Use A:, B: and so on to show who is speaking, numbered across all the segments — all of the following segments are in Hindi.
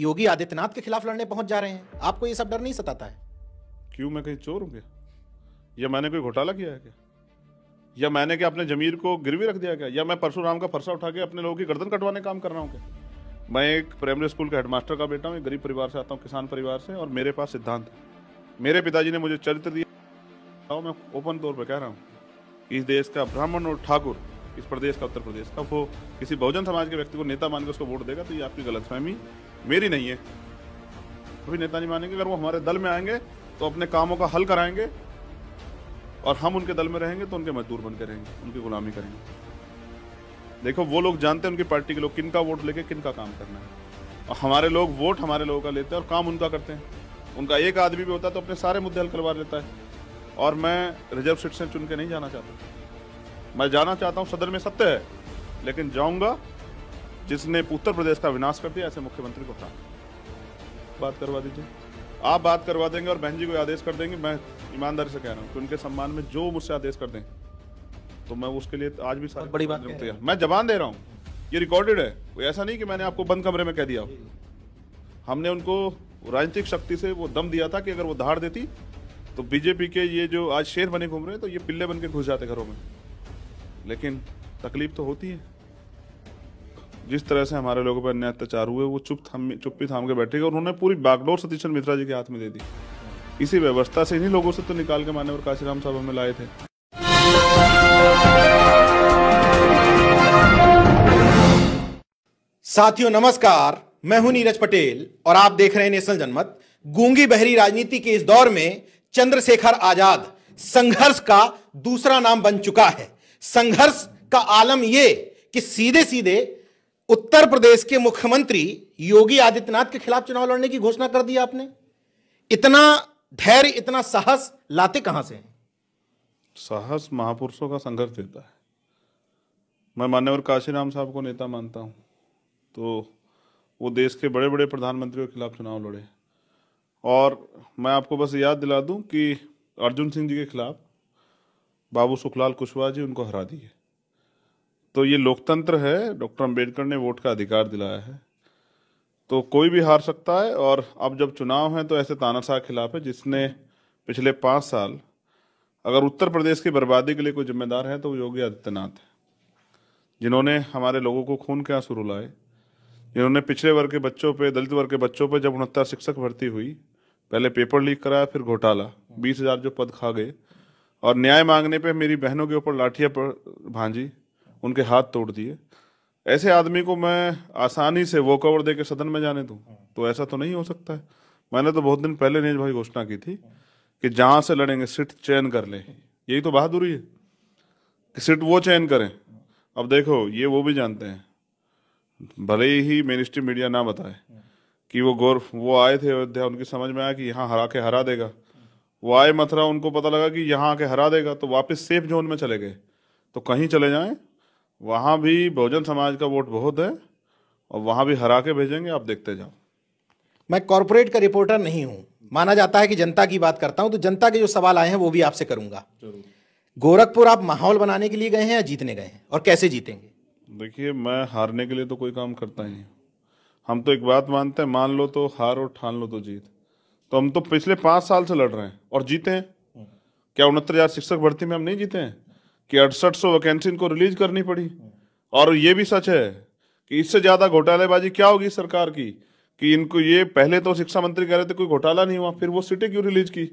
A: योगी आदित्यनाथ के खिलाफ लड़ने पहुंच जा रहे हैं आपको ये सब डर नहीं सताता है
B: क्यों मैं कहीं चोर हूँ क्या या मैंने कोई घोटाला किया है क्या या मैंने क्या अपने जमीर को गिरवी रख दिया क्या या मैं परशुराम का फरसा उठा के अपने लोगों की गर्दन कटवाने काम कर रहा हूँ क्या मैं एक प्राइमरी स्कूल का हेडमास्टर का बेटा हूँ एक गरीब परिवार से आता हूँ किसान परिवार से और मेरे पास सिद्धांत है मेरे पिताजी ने मुझे चरित्र दिया मैं ओपन तौर पर कह रहा हूँ इस देश का ब्राह्मण और ठाकुर इस प्रदेश का उत्तर प्रदेश का वो किसी बहुजन समाज के व्यक्ति को नेता के उसको वोट देगा तो ये आपकी फहमी मेरी नहीं है कभी नेता नहीं मानेंगे अगर वो हमारे दल में आएंगे तो अपने कामों का हल कराएंगे और हम उनके दल में रहेंगे तो उनके मजदूर बन के रहेंगे उनकी गुलामी करेंगे देखो वो लोग जानते हैं उनकी पार्टी के लोग किन का वोट लेके किन का काम करना है और हमारे लोग वोट हमारे लोगों का लेते हैं और काम उनका करते हैं उनका एक आदमी भी होता है तो अपने सारे मुद्दे हल करवा लेता है और मैं रिजर्व सीट से चुन के नहीं जाना चाहता मैं जाना चाहता हूँ सदन में सत्य है लेकिन जाऊंगा जिसने उत्तर प्रदेश का विनाश कर दिया ऐसे मुख्यमंत्री को कहा बात करवा दीजिए आप बात करवा देंगे और बहन जी को आदेश कर देंगे मैं ईमानदारी से कह रहा हूँ कि उनके सम्मान में जो मुझसे आदेश कर दें तो मैं उसके लिए आज भी सारी बड़ी बात तैयार मैं जबान दे रहा हूँ ये रिकॉर्डेड है कोई ऐसा नहीं कि मैंने आपको बंद कमरे में कह दिया हमने उनको राजनीतिक शक्ति से वो दम दिया था कि अगर वो धार देती तो बीजेपी के ये जो आज शेर बने घूम रहे हैं तो ये पिल्ले बन के घुस जाते घरों में लेकिन तकलीफ तो होती है जिस तरह से हमारे लोगों पर अन्याय अत्याचार हुए वो चुप थाम चुप्पी थाम के बैठे गए और उन्होंने पूरी बागडोर सतीशन मिश्रा जी के हाथ में दे दी इसी व्यवस्था से इन्हीं लोगों से तो निकाल के मान्यवर काशीराम साहब हमें लाए थे
A: साथियों नमस्कार मैं हूं नीरज पटेल और आप देख रहे हैं नेशनल जनमत गूंगी बहरी राजनीति के इस दौर में चंद्रशेखर आजाद संघर्ष का दूसरा नाम बन चुका है संघर्ष का आलम यह कि सीधे सीधे उत्तर प्रदेश के मुख्यमंत्री योगी आदित्यनाथ के खिलाफ चुनाव लड़ने की घोषणा कर दी आपने इतना धैर्य इतना साहस लाते कहां से
B: साहस महापुरुषों का संघर्ष देता है मैं मान्यवर काशीराम साहब को नेता मानता हूं तो वो देश के बड़े बड़े प्रधानमंत्रियों के खिलाफ चुनाव लड़े और मैं आपको बस याद दिला दूं कि अर्जुन सिंह जी के खिलाफ बाबू सुखलाल कुशवाहा जी उनको हरा दिए तो ये लोकतंत्र है डॉक्टर अंबेडकर ने वोट का अधिकार दिलाया है तो कोई भी हार सकता है और अब जब चुनाव हैं तो ऐसे तानाशाह खिलाफ है जिसने पिछले पाँच साल अगर उत्तर प्रदेश की बर्बादी के लिए कोई जिम्मेदार है तो वो योगी आदित्यनाथ है जिन्होंने हमारे लोगों को खून के आंसू रुलाए जिन्होंने पिछड़े वर्ग के बच्चों पे दलित वर्ग के बच्चों पे जब उनहत्तर शिक्षक भर्ती हुई पहले पेपर लीक कराया फिर घोटाला बीस हजार जो पद खा गए और न्याय मांगने पे मेरी बहनों के ऊपर लाठिया पर भांजी उनके हाथ तोड़ दिए ऐसे आदमी को मैं आसानी से वो कवर दे के सदन में जाने दूँ तो ऐसा तो नहीं हो सकता है मैंने तो बहुत दिन पहले नीज भाई घोषणा की थी कि जहाँ से लड़ेंगे सिट चयन कर लें यही तो बहादुरी है कि सिट वो चयन करें अब देखो ये वो भी जानते हैं भले ही मेन मीडिया ना बताए कि वो गौर वो आए थे अयोध्या उनकी समझ में आया कि यहाँ हरा के हरा देगा वो आए मथुरा उनको पता लगा कि यहाँ आके हरा देगा तो वापस सेफ जोन में चले गए तो कहीं चले जाएं वहाँ भी बहुजन समाज का वोट बहुत है और वहाँ भी हरा के भेजेंगे आप देखते जाओ
A: मैं कॉरपोरेट का रिपोर्टर नहीं हूँ माना जाता है कि जनता की बात करता हूँ तो जनता के जो सवाल आए हैं वो भी आपसे करूँगा गोरखपुर आप माहौल बनाने के लिए गए हैं या जीतने गए हैं और कैसे जीतेंगे
B: देखिए मैं हारने के लिए तो कोई काम करता ही नहीं हम तो एक बात मानते हैं मान लो तो हार और ठान लो तो जीत तो हम तो पिछले पांच साल से लड़ रहे हैं और जीते हैं क्या उनहत्तर हज़ार शिक्षक भर्ती में हम नहीं जीते हैं कि अड़सठ सौ वैकेंसी इनको रिलीज करनी पड़ी और ये भी सच है कि इससे ज़्यादा घोटालेबाजी क्या होगी सरकार की कि इनको ये पहले तो शिक्षा मंत्री कह रहे थे कोई घोटाला नहीं हुआ फिर वो सीटें क्यों रिलीज की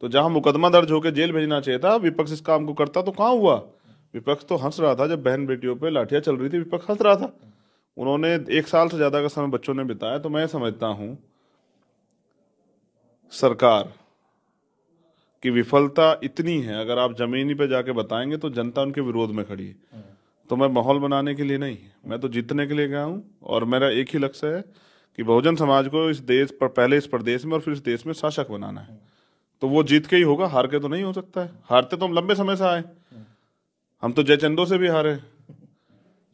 B: तो जहां मुकदमा दर्ज होकर जेल भेजना चाहिए था विपक्ष इस काम को करता तो कहाँ हुआ विपक्ष तो हंस रहा था जब बहन बेटियों पर लाठियां चल रही थी विपक्ष हंस रहा था उन्होंने एक साल से ज़्यादा का समय बच्चों ने बिताया तो मैं समझता हूँ सरकार की विफलता इतनी है अगर आप जमीनी पे जाके बताएंगे तो जनता उनके विरोध में खड़ी है हम्म। तो मैं माहौल बनाने के लिए नहीं मैं तो जीतने के लिए गया हूँ और मेरा एक ही लक्ष्य है कि बहुजन समाज को इस देश पर पहले इस प्रदेश में और फिर इस देश में शासक बनाना है हम्म। तो वो जीत के ही होगा हार के तो नहीं हो सकता है हारते तो हम लंबे समय से आए हम्म। हम तो जयचंदो से भी हारे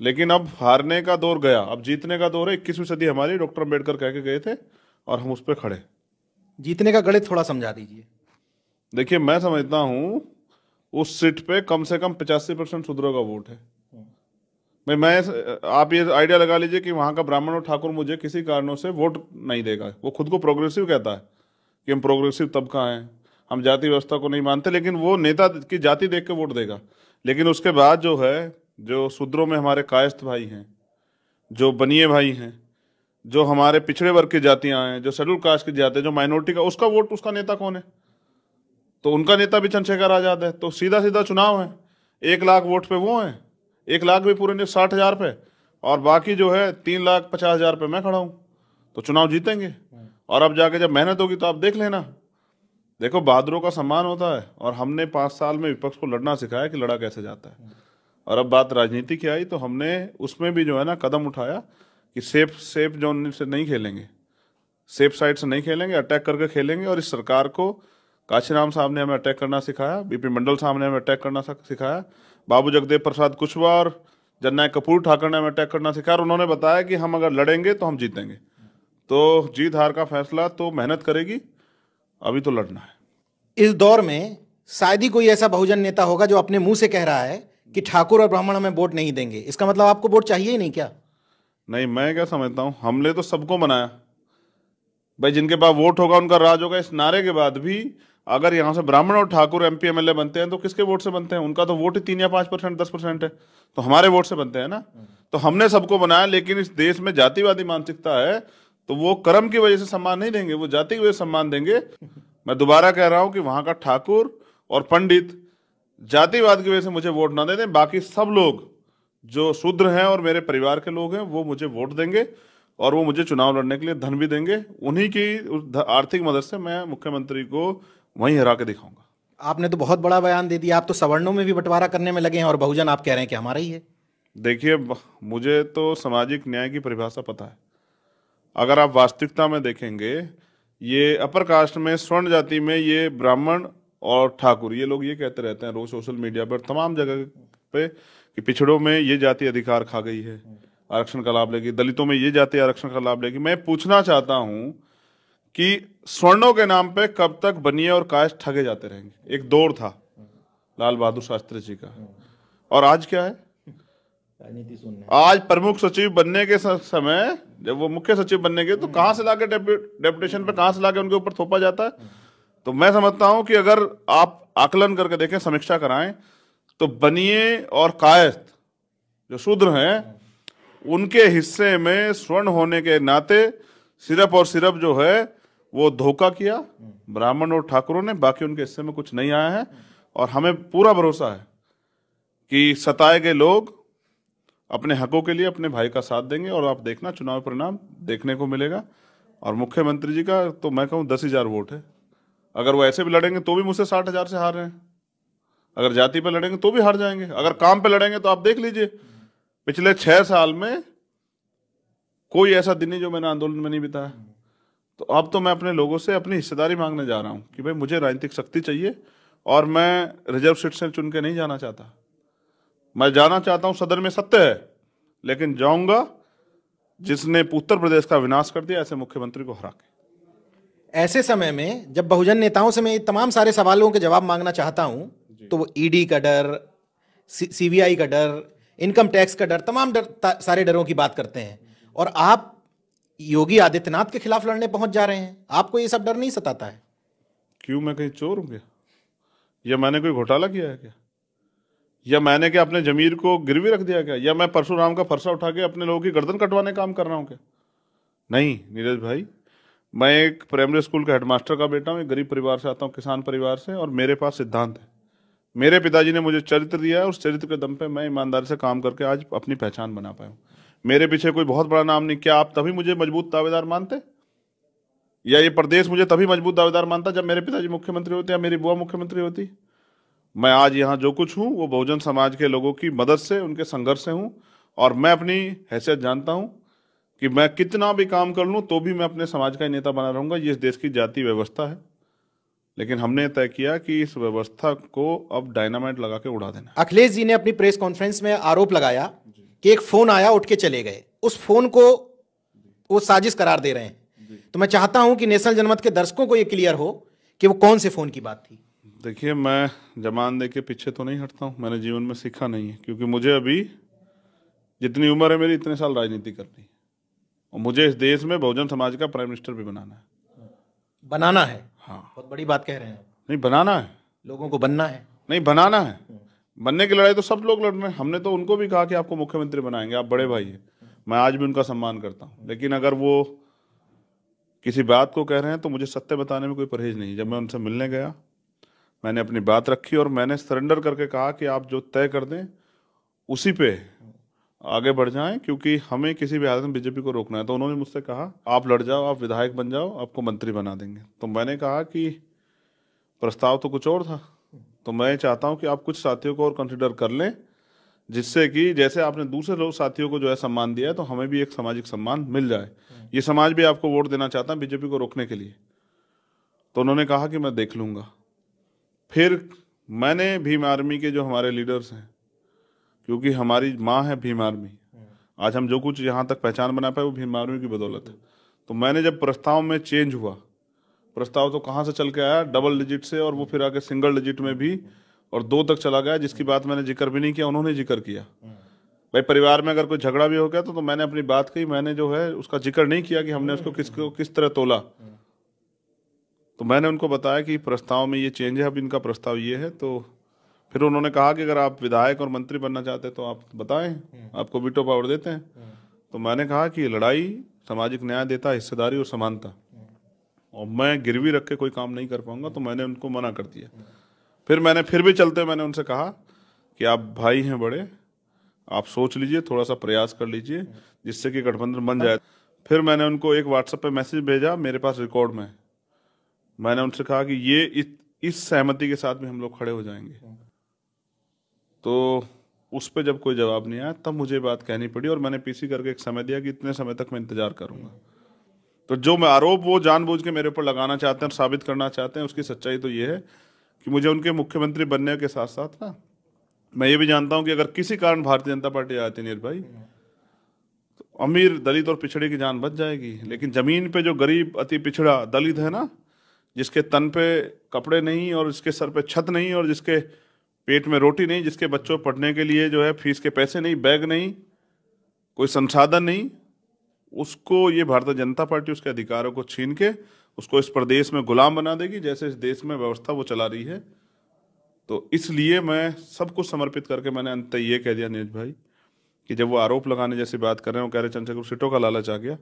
B: लेकिन अब हारने का दौर गया अब जीतने का दौर है इक्कीसवीं सदी हमारी डॉक्टर अम्बेडकर कह के गए थे और हम उस पर खड़े जीतने का गणित थोड़ा समझा दीजिए देखिए मैं समझता हूँ उस सीट पे कम से कम पचासी परसेंट शूद्रों का वोट है हाँ। भाई मैं आप ये आइडिया लगा लीजिए कि वहाँ का ब्राह्मण और ठाकुर मुझे किसी कारणों से वोट नहीं देगा वो खुद को प्रोग्रेसिव कहता है कि हम प्रोग्रेसिव तबका हैं हम जाति व्यवस्था को नहीं मानते लेकिन वो नेता की जाति देख के वोट देगा लेकिन उसके बाद जो है जो शूद्रों में हमारे कायस्थ भाई हैं जो बनिए भाई हैं जो हमारे पिछड़े वर्ग की जातियां हैं जो शेड्यूल कास्ट की जाती है जो माइनॉरिटी का उसका वोट उसका नेता कौन है तो उनका नेता भी चंद्रशेखर आजाद है तो सीधा सीधा चुनाव है एक लाख वोट पे वो है एक लाख भी पूरे साठ हजार पे और बाकी जो है तीन लाख पचास हजार पे मैं खड़ा हूँ तो चुनाव जीतेंगे और अब जाके जब मेहनत होगी तो आप देख लेना देखो बहादुरों का सम्मान होता है और हमने पांच साल में विपक्ष को लड़ना सिखाया कि लड़ा कैसे जाता है और अब बात राजनीति की आई तो हमने उसमें भी जो है ना कदम उठाया कि सेफ सेफ जोन से नहीं खेलेंगे सेफ साइड से नहीं खेलेंगे अटैक करके खेलेंगे और इस सरकार को काशीराम साहब ने हमें अटैक करना सिखाया बीपी मंडल साहब ने हमें अटैक करना सिखाया बाबू जगदेव प्रसाद कुशवाहा और जननायक कपूर ठाकर ने हमें अटैक करना सिखाया और उन्होंने बताया कि हम अगर लड़ेंगे तो हम जीतेंगे तो जीत हार का फैसला तो मेहनत करेगी अभी तो लड़ना
A: है इस दौर में शायद ही कोई ऐसा बहुजन नेता होगा जो अपने मुंह से कह रहा है कि ठाकुर और ब्राह्मण हमें वोट नहीं देंगे इसका मतलब आपको वोट चाहिए ही नहीं क्या
B: नहीं मैं क्या समझता हूं हमने तो सबको बनाया भाई जिनके पास वोट होगा उनका राज होगा इस नारे के बाद भी अगर यहां से ब्राह्मण और ठाकुर एम पी बनते हैं तो किसके वोट से बनते हैं उनका तो वोट ही तीन या पांच परसेंट दस परसेंट है तो हमारे वोट से बनते हैं ना तो हमने सबको बनाया लेकिन इस देश में जातिवादी मानसिकता है तो वो कर्म की वजह से सम्मान नहीं देंगे वो जाति की वजह से सम्मान देंगे मैं दोबारा कह रहा हूं कि वहां का ठाकुर और पंडित जातिवाद की वजह से मुझे वोट ना दे दें बाकी सब लोग जो शूद्र हैं और मेरे परिवार के लोग हैं वो मुझे वोट देंगे और वो मुझे चुनाव लड़ने के लिए धन भी देंगे उन्हीं की आर्थिक मदद से मैं मुख्यमंत्री को वहीं हरा के दिखाऊंगा
A: आपने तो बहुत बड़ा बयान दे दिया आप तो सवर्णों में भी बंटवारा करने में लगे हैं और बहुजन आप कह रहे हैं कि हमारा ही है
B: देखिए मुझे तो सामाजिक न्याय की परिभाषा पता है अगर आप वास्तविकता में देखेंगे ये अपर कास्ट में स्वर्ण जाति में ये ब्राह्मण और ठाकुर ये लोग ये कहते रहते हैं रोज सोशल मीडिया पर तमाम जगह पे कि पिछड़ों में ये जाति अधिकार खा गई है हम्म। आरक्षण का लाभ लेगी दलितों में ये जाति आरक्षण का लाभ लेगी मैं पूछना चाहता हूं कि स्वर्णों के नाम पे कब तक बनिए और कायस ठगे जाते रहेंगे एक दौर था हम्म। लाल बहादुर शास्त्री जी का हम्म। और आज क्या है आज प्रमुख सचिव बनने के समय जब वो मुख्य सचिव बनने के तो कहां से लाके डेपुटेशन पर कहां से लाके उनके ऊपर थोपा जाता है तो मैं समझता हूं कि अगर आप आकलन करके देखें समीक्षा कराएं तो बनिए और कायस्थ जो शूद्र हैं उनके हिस्से में स्वर्ण होने के नाते सिर्फ और सिर्फ जो है वो धोखा किया ब्राह्मण और ठाकुरों ने बाकी उनके हिस्से में कुछ नहीं आया है और हमें पूरा भरोसा है कि सताए गए लोग अपने हकों के लिए अपने भाई का साथ देंगे और आप देखना चुनाव परिणाम देखने को मिलेगा और मुख्यमंत्री जी का तो मैं कहूँ दस हजार वोट है अगर वो ऐसे भी लड़ेंगे तो भी मुझसे साठ हजार से हार रहे हैं अगर जाति पे लड़ेंगे तो भी हार जाएंगे अगर काम पे लड़ेंगे तो आप देख लीजिए पिछले छह साल में कोई ऐसा दिन नहीं जो मैंने आंदोलन में नहीं बिताया तो अब तो मैं अपने लोगों से अपनी हिस्सेदारी मांगने जा रहा हूँ कि भाई मुझे राजनीतिक शक्ति चाहिए और मैं रिजर्व सीट से चुन के नहीं जाना चाहता मैं जाना चाहता हूँ सदन में
A: सत्य है लेकिन जाऊंगा जिसने उत्तर प्रदेश का विनाश कर दिया ऐसे मुख्यमंत्री को हरा के ऐसे समय में जब बहुजन नेताओं से मैं तमाम सारे सवालों के जवाब मांगना चाहता हूँ तो वो ईडी e का डर सीबीआई का डर इनकम टैक्स का डर तमाम डर सारे डरों की बात करते हैं और आप योगी आदित्यनाथ के खिलाफ लड़ने पहुंच जा रहे हैं आपको ये सब डर नहीं सताता है क्यों मैं कहीं चोर हूँ क्या
B: या मैंने कोई घोटाला किया है क्या या मैंने क्या अपने जमीर को गिरवी रख दिया क्या या मैं परशुराम का फरसा उठा के अपने लोगों की गर्दन कटवाने काम कर रहा हूँ क्या नहीं नीरज भाई मैं एक प्राइमरी स्कूल का हेडमास्टर का बेटा हूँ एक गरीब परिवार से आता हूँ किसान परिवार से और मेरे पास सिद्धांत है मेरे पिताजी ने मुझे चरित्र दिया उस चरित्र के दम पे मैं ईमानदारी से काम करके आज अपनी पहचान बना पाया हूँ मेरे पीछे कोई बहुत बड़ा नाम नहीं क्या आप तभी मुझे मजबूत दावेदार मानते या ये प्रदेश मुझे तभी मजबूत दावेदार मानता जब मेरे पिताजी मुख्यमंत्री होते या मेरी बुआ मुख्यमंत्री होती मैं आज यहाँ जो कुछ हूँ वो बहुजन समाज के लोगों की मदद से उनके संघर्ष से हूँ और मैं अपनी हैसियत जानता हूँ कि मैं कितना भी काम कर लूँ तो भी मैं अपने समाज का ही नेता बना रहूँगा ये इस देश की जाति व्यवस्था है लेकिन हमने तय किया कि इस
A: व्यवस्था को अब डायनामाइट लगा के उड़ा देना अखिलेश जी ने अपनी प्रेस कॉन्फ्रेंस में आरोप लगाया कि एक फोन आया उठ के चले गए उस फोन को वो साजिश करार दे रहे हैं तो मैं चाहता हूं कि नेशनल जनमत के दर्शकों को ये क्लियर हो कि वो कौन से फोन की बात थी
B: देखिए मैं जमान दे के पीछे तो नहीं हटता हूँ मैंने जीवन में सीखा नहीं है क्योंकि मुझे अभी जितनी उम्र है मेरी इतने साल राजनीति करनी है और मुझे इस देश में बहुजन समाज का प्राइम मिनिस्टर भी बनाना है
A: बनाना है हाँ बहुत बड़ी बात कह रहे हैं
B: नहीं बनाना है लोगों को बनना है नहीं बनाना है हम्म। बनने की लड़ाई तो सब लोग लड़ रहे हैं हमने तो उनको भी कहा कि आपको मुख्यमंत्री बनाएंगे आप बड़े भाई हैं मैं आज भी उनका सम्मान करता हूँ लेकिन अगर वो किसी बात को कह रहे हैं तो मुझे सत्य बताने में कोई परहेज नहीं जब मैं उनसे मिलने गया मैंने अपनी बात रखी और मैंने सरेंडर करके कहा कि आप जो तय कर दें उसी पे आगे बढ़ जाए क्योंकि हमें किसी भी हालत में बीजेपी को रोकना है तो उन्होंने मुझसे कहा आप लड़ जाओ आप विधायक बन जाओ आपको मंत्री बना देंगे तो मैंने कहा कि प्रस्ताव तो कुछ और था तो मैं चाहता हूं कि आप कुछ साथियों को और कंसिडर कर लें जिससे कि जैसे आपने दूसरे लोग साथियों को जो है सम्मान दिया है तो हमें भी एक सामाजिक सम्मान मिल जाए ये समाज भी आपको वोट देना चाहता है बीजेपी को रोकने के लिए तो उन्होंने कहा कि मैं देख लूंगा फिर मैंने भीम आर्मी के जो हमारे लीडर्स हैं क्योंकि हमारी माँ है भीम आर्मी हाँ। आज हम जो कुछ यहाँ तक पहचान बना पाए वो भीम आर्मी की बदौलत है तो मैंने जब प्रस्ताव में चेंज हुआ प्रस्ताव तो कहाँ से चल के आया डबल डिजिट से और वो फिर आके सिंगल डिजिट में भी और दो तक चला गया जिसकी बात मैंने जिक्र भी नहीं किया उन्होंने जिक्र किया हाँ। भाई परिवार में अगर कोई झगड़ा भी हो गया तो, तो मैंने अपनी बात कही मैंने जो है उसका जिक्र नहीं किया कि हमने उसको किस किस तरह तोला हाँ। तो मैंने उनको बताया कि प्रस्ताव में ये चेंज है अब इनका प्रस्ताव ये है तो फिर उन्होंने कहा कि अगर आप विधायक और मंत्री बनना चाहते तो आप बताएं हम्म। आपको वीटो पावर देते हैं हम्म। तो मैंने कहा कि लड़ाई सामाजिक न्याय देता हिस्सेदारी और समानता हम्म। और मैं गिरवी रख के कोई काम नहीं कर पाऊंगा तो मैंने उनको मना कर दिया फिर मैंने फिर भी चलते मैंने उनसे कहा कि आप भाई हैं बड़े आप सोच लीजिए थोड़ा सा प्रयास कर लीजिए जिससे कि गठबंधन बन हाँ। जाए फिर मैंने उनको एक व्हाट्सएप पे मैसेज भेजा मेरे पास रिकॉर्ड में मैंने उनसे कहा कि ये इस सहमति के साथ भी हम लोग खड़े हो जाएंगे तो उस पर जब कोई जवाब नहीं आया तब मुझे बात कहनी पड़ी और मैंने पीसी करके एक समय दिया कि इतने समय तक मैं इंतज़ार करूंगा तो जो मैं आरोप वो जानबूझ के मेरे ऊपर लगाना चाहते हैं और साबित करना चाहते हैं उसकी सच्चाई तो ये है कि मुझे उनके मुख्यमंत्री बनने के साथ साथ ना मैं ये भी जानता हूँ कि अगर किसी कारण भारतीय जनता पार्टी आती भाई तो अमीर दलित और पिछड़े की जान बच जाएगी लेकिन जमीन पे जो गरीब अति पिछड़ा दलित है ना जिसके तन पे कपड़े नहीं और जिसके सर पे छत नहीं और जिसके पेट में रोटी नहीं जिसके बच्चों पढ़ने के लिए जो है फीस के पैसे नहीं बैग नहीं कोई संसाधन नहीं उसको ये भारतीय जनता पार्टी उसके अधिकारों को छीन के उसको इस प्रदेश में गुलाम बना देगी जैसे इस देश में व्यवस्था वो चला रही है तो इसलिए मैं सब कुछ समर्पित करके मैंने अंत ये कह दिया नीरज भाई कि जब वो आरोप लगाने जैसी बात कर रहे हैं वो कह रहे चंद्रशेखर सीटों का लालच आ गया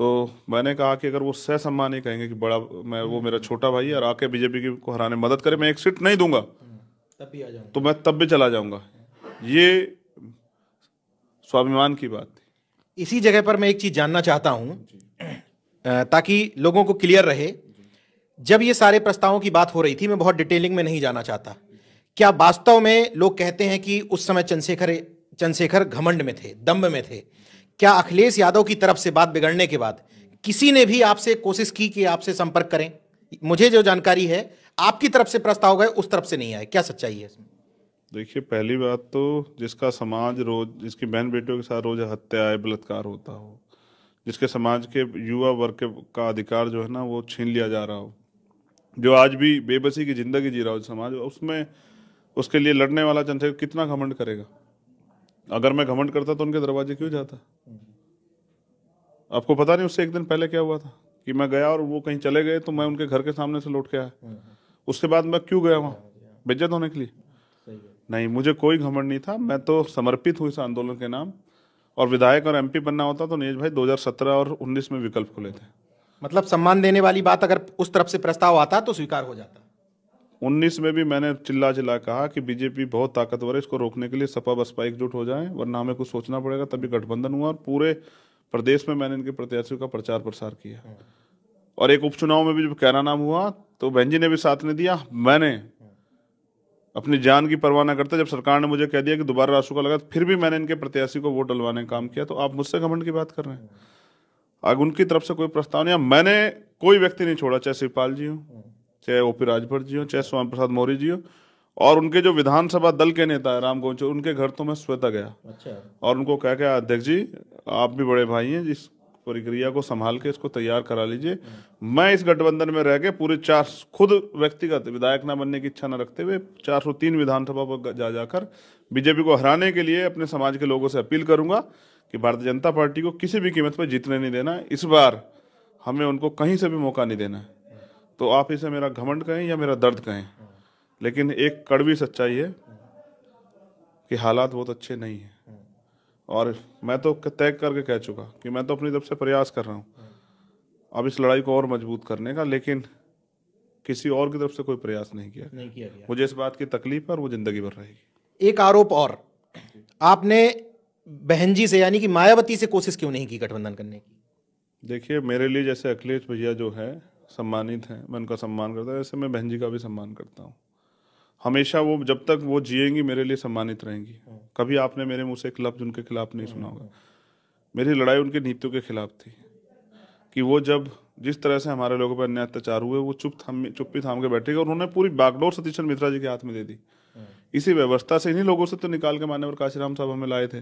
B: तो मैंने कहा कि अगर वो सह सम्मान ही कहेंगे कि बड़ा मैं वो मेरा छोटा भाई और आके बीजेपी की को हराने मदद करे मैं एक सीट नहीं दूंगा तब भी आ जाऊंगा तो मैं तब भी चला जाऊंगा ये
A: स्वाभिमान की बात थी इसी जगह पर मैं एक चीज जानना चाहता हूं ताकि लोगों को क्लियर रहे जब ये सारे प्रस्तावों की बात हो रही थी मैं बहुत डिटेलिंग में नहीं जाना चाहता क्या वास्तव में लोग कहते हैं कि उस समय चंद्रशेखर चंद्रशेखर घमंड में थे दम्ब में थे क्या अखिलेश यादव की तरफ से बात बिगड़ने के बाद किसी ने भी आपसे कोशिश की कि आपसे संपर्क करें मुझे जो जानकारी है आपकी तरफ से प्रस्ताव गए उस तरफ से नहीं आए क्या सच्चाई है इसमें
B: देखिए पहली बात तो जिसका समाज रोज जिसकी बहन बेटियों के साथ रोज हत्या बलात्कार होता हो जिसके समाज के युवा वर्ग के का अधिकार जो है ना वो छीन लिया जा रहा हो जो आज भी बेबसी की जिंदगी जी रहा हो समाज उसमें उसके लिए लड़ने वाला चंद्रशेखर कितना घमंड करेगा अगर मैं घमंड करता तो उनके दरवाजे क्यों जाता आपको पता नहीं उससे एक दिन पहले क्या हुआ था कि मैं गया और वो कहीं चले गए तो मैं उनके घर के सामने से लौट के आया हाँ, हाँ। उसके बाद मैं क्यों गया वहाँ हाँ, बेज्जत होने के लिए नहीं मुझे कोई घमंड नहीं था मैं तो समर्पित हूँ इस आंदोलन के नाम और विधायक और एमपी बनना होता तो नीज भाई 2017 और 19 में विकल्प खुले
A: थे मतलब सम्मान देने वाली बात अगर उस तरफ से प्रस्ताव आता तो स्वीकार हो जाता
B: 19 में भी मैंने चिल्ला चिल्ला कहा कि बीजेपी बहुत ताकतवर है इसको रोकने के लिए सपा बसपा एकजुट हो जाए वरना हमें कुछ सोचना पड़ेगा तभी गठबंधन हुआ और पूरे प्रदेश में मैंने इनके प्रत्याशियों का प्रचार प्रसार किया और एक उपचुनाव में भी जब कैरा नाम हुआ तो बहन जी ने भी साथ नहीं दिया मैंने अपनी जान की परवाह ना करते जब सरकार ने मुझे कह दिया कि दोबारा राष्ट्र का लगा फिर भी मैंने इनके प्रत्याशी को वोट डलवाने का काम किया तो आप मुझसे घमंड की बात कर रहे हैं अगर उनकी तरफ से कोई प्रस्ताव नहीं मैंने कोई व्यक्ति नहीं छोड़ा चाहे शिवपाल जी हो चाहे ओ पी राजभर जी हो चाहे स्वामी प्रसाद मौर्य जी हो और उनके जो विधानसभा दल के नेता है राम गोचर उनके घर तो मैं स्वेता गया अच्छा। और उनको कह के अध्यक्ष जी आप भी बड़े भाई हैं जिस प्रक्रिया को संभाल के इसको तैयार करा लीजिए मैं इस गठबंधन में रह के पूरे चार खुद व्यक्तिगत विधायक ना बनने की इच्छा न रखते हुए 403 विधानसभा पर जा जाकर बीजेपी को हराने के लिए अपने समाज के लोगों से अपील करूंगा कि भारतीय जनता पार्टी को किसी भी कीमत पर जीतने नहीं देना इस बार हमें उनको कहीं से भी मौका नहीं देना तो आप इसे मेरा घमंड कहें या मेरा दर्द कहें लेकिन एक कड़वी सच्चाई है कि हालात बहुत अच्छे नहीं हैं और मैं तो तय करके कह चुका कि मैं तो अपनी तरफ से प्रयास कर रहा हूँ अब इस लड़ाई को और मजबूत करने का लेकिन किसी और की तरफ से कोई प्रयास नहीं किया नहीं किया गया। मुझे इस बात की तकलीफ है और वो जिंदगी भर रहेगी एक
A: आरोप और आपने बहन जी से यानी कि मायावती से कोशिश क्यों नहीं की गठबंधन करने की देखिए मेरे
B: लिए जैसे अखिलेश भैया जो है सम्मानित हैं मैं उनका सम्मान करता हूँ ऐसे मैं बहन जी का भी सम्मान करता हूँ हमेशा वो जब तक वो जिएंगी मेरे लिए सम्मानित रहेंगी हाँ। कभी आपने मेरे मुंह से एक लफ्ज उनके खिलाफ नहीं हाँ। सुना होगा मेरी लड़ाई उनके नीतियों के खिलाफ थी कि वो जब जिस तरह से हमारे लोगों पर अन्य अत्याचार हुए वो चुप थाम चुप्पी थाम के बैठे और उन्होंने पूरी बागडोर सतीशन मिश्रा जी के हाथ में दे दी हाँ। इसी व्यवस्था से इन्हीं लोगों से तो निकाल के मान्यवर काशीराम साहब हमें लाए थे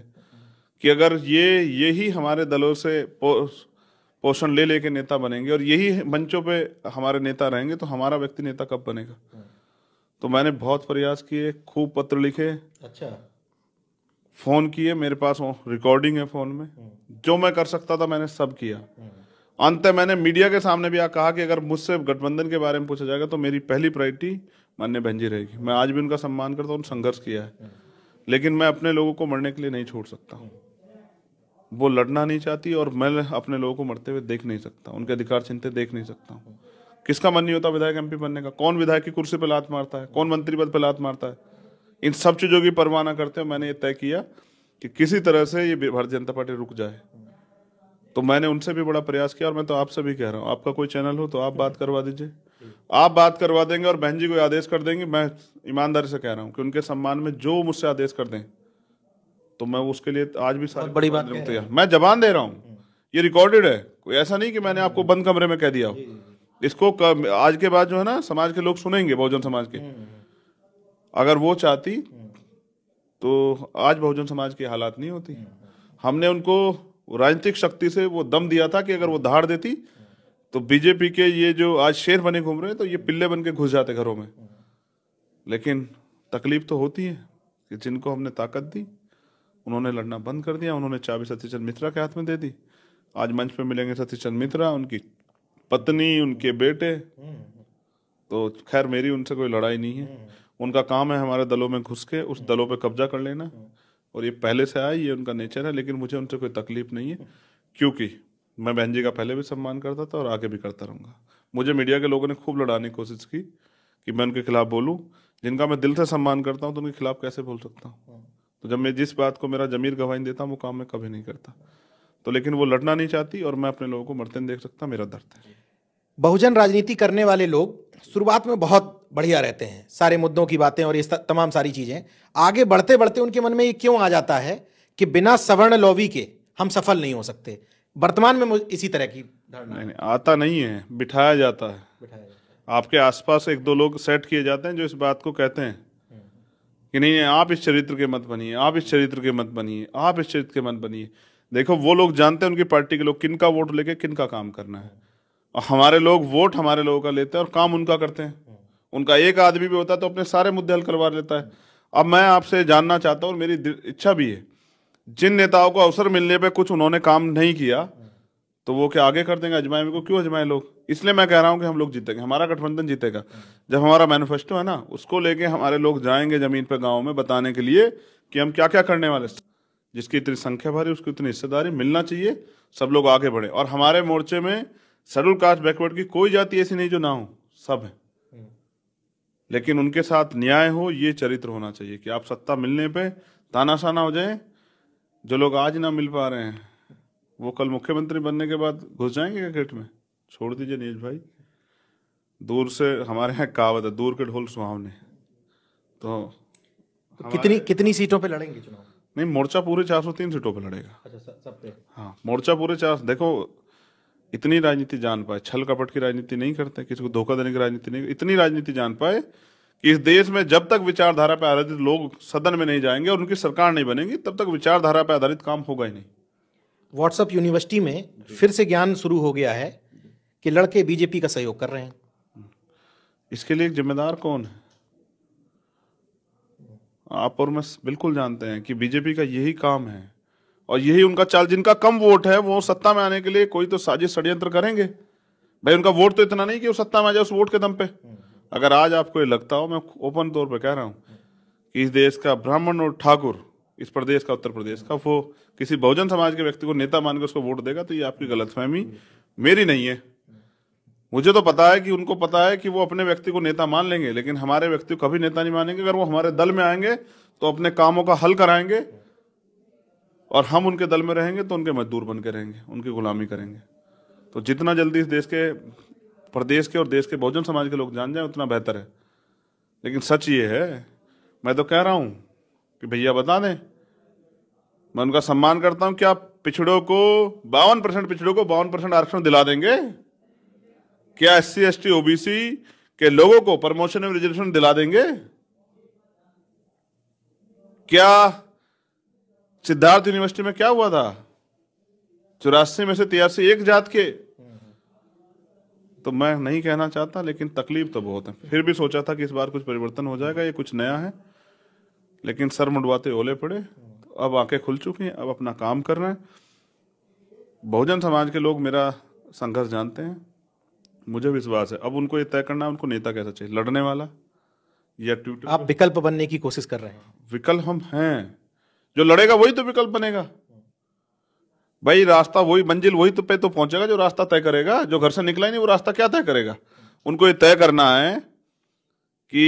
B: कि अगर ये यही हमारे दलों से पो, पोषण ले लेके नेता बनेंगे और यही मंचों पे हमारे नेता रहेंगे तो हमारा व्यक्ति नेता कब बनेगा तो मैंने बहुत प्रयास किए खूब पत्र लिखे अच्छा फोन किए मेरे पास रिकॉर्डिंग है फोन में हम्म। जो मैं कर सकता था मैंने सब किया हम्म। अंत मैंने मीडिया के सामने भी कहा कि अगर मुझसे गठबंधन के बारे में पूछा जाएगा तो मेरी पहली प्रायोरिटी मान्य भंजी रहेगी मैं आज भी उनका सम्मान करता हूँ संघर्ष किया है हम्म। लेकिन मैं अपने लोगों को मरने के लिए नहीं छोड़ सकता हूँ वो लड़ना नहीं चाहती और मैं अपने लोगों को मरते हुए देख नहीं सकता उनके अधिकार चिंतित देख नहीं सकता हूँ किसका मन नहीं होता विधायक एमपी बनने का कौन विधायक की कुर्सी पर लात मारता है कौन मंत्री पद पर लात मारता है इन सब चीज़ों की परवाह ना करते हुए मैंने ये तय किया कि किसी तरह से ये भारतीय जनता पार्टी रुक जाए तो मैंने उनसे भी बड़ा प्रयास किया और मैं तो आपसे भी कह रहा हूँ आपका कोई चैनल हो तो आप बात करवा दीजिए आप बात करवा देंगे और बहन जी को आदेश कर देंगे मैं ईमानदारी से कह रहा हूँ कि उनके सम्मान में जो मुझसे आदेश कर दें तो मैं उसके लिए आज भी सारी बड़ी बात तैयार मैं जबान दे रहा हूँ ये रिकॉर्डेड है कोई ऐसा नहीं कि मैंने आपको बंद कमरे में कह दिया हो इसको आज के बाद जो है ना समाज के लोग सुनेंगे बहुजन समाज के हम्म, हम्म। अगर वो चाहती हम्म। तो आज बहुजन समाज की हालात नहीं होती हमने उनको राजनीतिक शक्ति से वो दम दिया था कि अगर वो धार देती तो बीजेपी के ये जो आज शेर बने घूम रहे हैं तो ये पिल्ले बन के घुस जाते घरों में लेकिन तकलीफ तो होती है कि जिनको हमने ताकत दी उन्होंने लड़ना बंद कर दिया उन्होंने चाबी सतीश चंद मित्रा के हाथ में दे दी आज मंच पे मिलेंगे सतीश चंद मित्रा उनकी पत्नी उनके बेटे हम्म, हम्म। तो खैर मेरी उनसे कोई लड़ाई नहीं है हम्म, उनका काम है हमारे दलों में घुस के उस दलों पे कब्जा कर लेना और ये पहले से आए ये उनका नेचर है लेकिन मुझे उनसे कोई तकलीफ नहीं है क्योंकि मैं बहन जी का पहले भी सम्मान करता था और आगे भी करता रहूँगा मुझे मीडिया के लोगों ने खूब लड़ाने की कोशिश की कि मैं उनके खिलाफ बोलूँ जिनका मैं दिल से सम्मान करता हूँ तो उनके खिलाफ कैसे बोल सकता हूँ तो जब मैं जिस बात को मेरा जमीर गवाही देता हूँ वो काम मैं कभी नहीं करता तो लेकिन वो लड़ना नहीं चाहती और मैं अपने लोगों को मरते नहीं देख सकता
A: मेरा दर्द है बहुजन राजनीति करने वाले लोग शुरुआत में बहुत बढ़िया रहते हैं सारे मुद्दों की बातें और ये तमाम सारी चीज़ें आगे बढ़ते बढ़ते उनके मन में ये क्यों आ जाता है कि बिना सवर्ण लोवी के हम सफल नहीं हो सकते वर्तमान में इसी तरह की नहीं,
B: नहीं आता नहीं है बिठाया जाता है। आपके आसपास एक दो लोग सेट किए जाते हैं जो इस बात को कहते हैं कि नहीं आप इस चरित्र के मत बनिए आप इस चरित्र के मत बनिए आप इस चरित्र के मत बनिए देखो वो लोग जानते हैं उनकी पार्टी के लोग किन का वोट लेके किन का काम करना है और हमारे लोग वोट हमारे लोगों का लेते हैं और काम उनका करते हैं उनका एक आदमी भी होता है तो अपने सारे मुद्दे हल करवा लेता है अब मैं आपसे जानना चाहता हूँ मेरी इच्छा भी है जिन नेताओं को अवसर मिलने पर कुछ उन्होंने काम नहीं किया तो वो क्या आगे कर देंगे अजमाए को क्यों अजमाए लोग इसलिए मैं कह रहा हूँ कि हम लोग जीतेंगे हमारा गठबंधन जीतेगा जब हमारा मैनिफेस्टो है ना उसको लेके हमारे लोग जाएंगे जमीन पर गाँव में बताने के लिए कि हम क्या क्या करने वाले जिसकी इतनी संख्या भारी उसकी इतनी हिस्सेदारी मिलना चाहिए सब लोग आगे बढ़े और हमारे मोर्चे में शेड्यूल कास्ट बैकवर्ड की कोई जाति ऐसी नहीं जो ना हो सब है लेकिन उनके साथ न्याय हो ये चरित्र होना चाहिए कि आप सत्ता मिलने पे तानाशाना हो जाए जो लोग आज ना मिल पा रहे हैं वो कल मुख्यमंत्री बनने के बाद घुस जाएंगे क्रिकेट में छोड़ दीजिए नीज भाई दूर से हमारे यहाँ कावत है दूर के ढोल सुहावने तो, तो कितनी
A: कितनी सीटों पे लड़ेंगे चुनाव
B: नहीं मोर्चा पूरे चार सौ तीन सीटों पर लड़ेगा
A: अच्छा सब पे हाँ
B: मोर्चा पूरे चार देखो इतनी राजनीति जान पाए छल कपट की राजनीति नहीं करते किसी को धोखा देने की राजनीति नहीं इतनी राजनीति जान पाए कि इस देश में जब तक विचारधारा पर आधारित लोग सदन में नहीं जाएंगे और उनकी सरकार नहीं बनेगी तब तक विचारधारा
A: पर आधारित काम होगा ही नहीं व्हाट्सअप यूनिवर्सिटी में फिर से ज्ञान शुरू हो गया है कि लड़के बीजेपी का सहयोग कर रहे हैं इसके लिए जिम्मेदार कौन है
B: आप और मैं बिल्कुल जानते हैं कि बीजेपी का यही काम है और यही उनका चाल जिनका कम वोट है वो सत्ता में आने के लिए कोई तो साजिश षड्यंत्र करेंगे भाई उनका वोट तो इतना नहीं कि वो सत्ता में आ जाए उस वोट के दम पे अगर आज आपको ये लगता हो मैं ओपन तौर पर कह रहा हूँ कि इस देश का ब्राह्मण और ठाकुर इस प्रदेश का उत्तर प्रदेश का वो किसी बहुजन समाज के व्यक्ति को नेता मानकर उसको वोट देगा तो ये आपकी गलतफहमी मेरी नहीं है मुझे तो पता है कि उनको पता है कि वो अपने व्यक्ति को नेता मान लेंगे लेकिन हमारे व्यक्ति को कभी नेता नहीं मानेंगे अगर वो हमारे दल में आएंगे तो अपने कामों का हल कराएंगे और हम उनके दल में रहेंगे तो उनके मजदूर बन के रहेंगे उनकी गुलामी करेंगे तो जितना जल्दी इस देश के प्रदेश के और देश के बहुजन समाज के लोग जान जाए उतना बेहतर है लेकिन सच ये है मैं तो कह रहा हूं कि भैया बता दें मैं उनका सम्मान करता कि क्या पिछड़ों को बावन परसेंट पिछड़ों को बावन परसेंट आरक्षण दिला देंगे क्या S C S T OBC के लोगों को प्रमोशन एवं रिजर्वेशन दिला देंगे क्या सिद्धार्थ यूनिवर्सिटी में क्या हुआ था चौरासी में से तिरासी एक जात के तो मैं नहीं कहना चाहता लेकिन तकलीफ तो बहुत है फिर भी सोचा था कि इस बार कुछ परिवर्तन हो जाएगा ये कुछ नया है लेकिन सर मुंडवाते ओले पड़े तो अब आंखें खुल चुकी हैं अब अपना काम कर रहे हैं बहुजन समाज के लोग मेरा संघर्ष जानते हैं मुझे विश्वास है अब उनको ये तय करना है उनको नेता कैसा चाहिए लड़ने वाला या ट्विटर आप
A: विकल्प बनने की कोशिश कर रहे हैं
B: विकल्प हम हैं जो लड़ेगा वही तो विकल्प बनेगा भाई रास्ता वही मंजिल वही तो पे तो पहुंचेगा जो रास्ता तय करेगा जो घर से निकला ही नहीं वो रास्ता क्या तय करेगा उनको ये तय करना है कि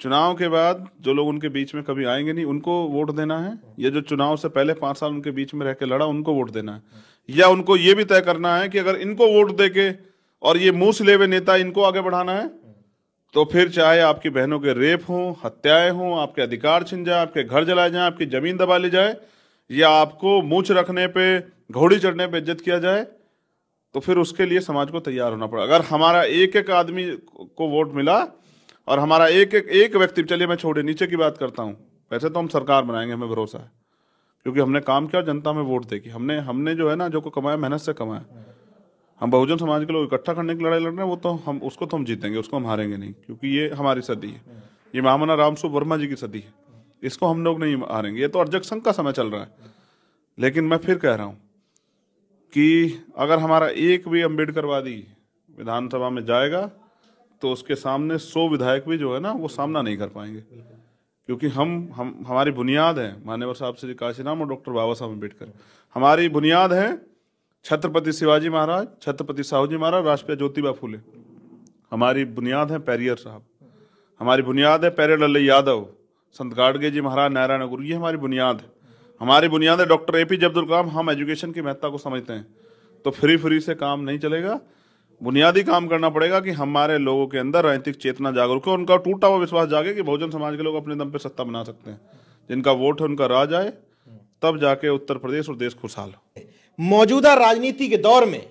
B: चुनाव के बाद जो लोग उनके बीच में कभी आएंगे नहीं उनको वोट देना है या जो चुनाव से पहले पांच साल उनके बीच में रह के लड़ा उनको वोट देना है या उनको ये भी तय करना है कि अगर इनको वोट दे के और ये मुंह से लेवे नेता इनको आगे बढ़ाना है तो फिर चाहे आपकी बहनों के रेप हों हत्याएं हों आपके अधिकार छिन जाए आपके घर जलाए जाए आपकी जमीन दबा ली जाए या आपको मूछ रखने पे घोड़ी चढ़ने पे इज्जत किया जाए तो फिर उसके लिए समाज को तैयार होना पड़ा अगर हमारा एक एक आदमी को वोट मिला और हमारा एक एक एक व्यक्ति चलिए मैं छोड़े नीचे की बात करता हूँ वैसे तो हम सरकार बनाएंगे हमें भरोसा है क्योंकि हमने काम किया और जनता में वोट देगी हमने हमने जो है ना जो को कमाया मेहनत से कमाया हम बहुजन समाज के लोग इकट्ठा करने की लड़ाई लड़ रहे हैं वो तो हम उसको तो हम जीतेंगे उसको हम हारेंगे नहीं क्योंकि ये हमारी सदी है ये मामना रामसु वर्मा जी की सदी है इसको हम लोग नहीं हारेंगे ये तो अर्जक संघ का समय चल रहा है लेकिन मैं फिर कह रहा हूँ कि अगर हमारा एक भी अम्बेडकरवादी विधानसभा में जाएगा तो उसके सामने सौ विधायक भी जो है ना वो सामना नहीं कर पाएंगे क्योंकि हम हम हमारी बुनियाद है मान्यवर साहब श्री काशीराम और डॉक्टर बाबा साहब अम्बेडकर हमारी बुनियाद है छत्रपति शिवाजी महाराज छत्रपति साहू जी महाराज राष्ट्रीय ज्योतिबा फूले हमारी बुनियाद है पैरियर साहब हमारी बुनियाद है पैरियर लल्ले यादव संत गाडगे जी महाराज नारायण गुरु ये हमारी बुनियाद है हमारी बुनियाद है doctor A P J Abdul Kalam हम एजुकेशन की महत्ता को समझते हैं तो फ्री फ्री से काम नहीं चलेगा बुनियादी काम करना पड़ेगा कि हमारे लोगों के अंदर राजनीतिक चेतना जागरूक हो उनका टूटा हुआ विश्वास जागे कि बहुजन समाज के लोग अपने दम पे सत्ता बना सकते हैं जिनका वोट है उनका राज आए तब जाके उत्तर प्रदेश और देश खुशहाल हो
A: मौजूदा राजनीति के दौर में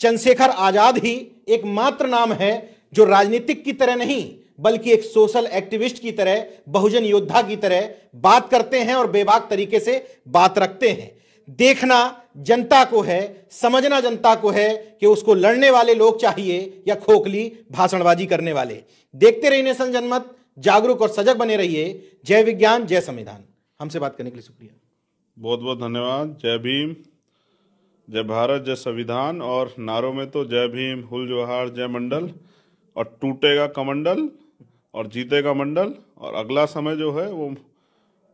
A: चंद्रशेखर आज़ाद ही एकमात्र नाम है जो राजनीतिक की तरह नहीं बल्कि एक सोशल एक्टिविस्ट की तरह बहुजन योद्धा की तरह बात करते हैं और बेबाक तरीके से बात रखते हैं देखना जनता को है समझना जनता को है कि उसको लड़ने वाले लोग चाहिए या खोखली भाषणबाजी करने वाले देखते रहिए नेशन जनमत जागरूक और सजग बने रहिए जय विज्ञान जय संविधान हमसे बात करने के लिए शुक्रिया
B: बहुत बहुत धन्यवाद जय भीम जय भारत जय संविधान और नारों में तो जय भीम हुल जवाहर जय मंडल और टूटेगा कमंडल और जीतेगा मंडल और अगला समय जो है वो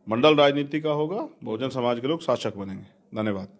B: मंडल राजनीति का होगा बहुजन समाज के लोग शासक बनेंगे धन्यवाद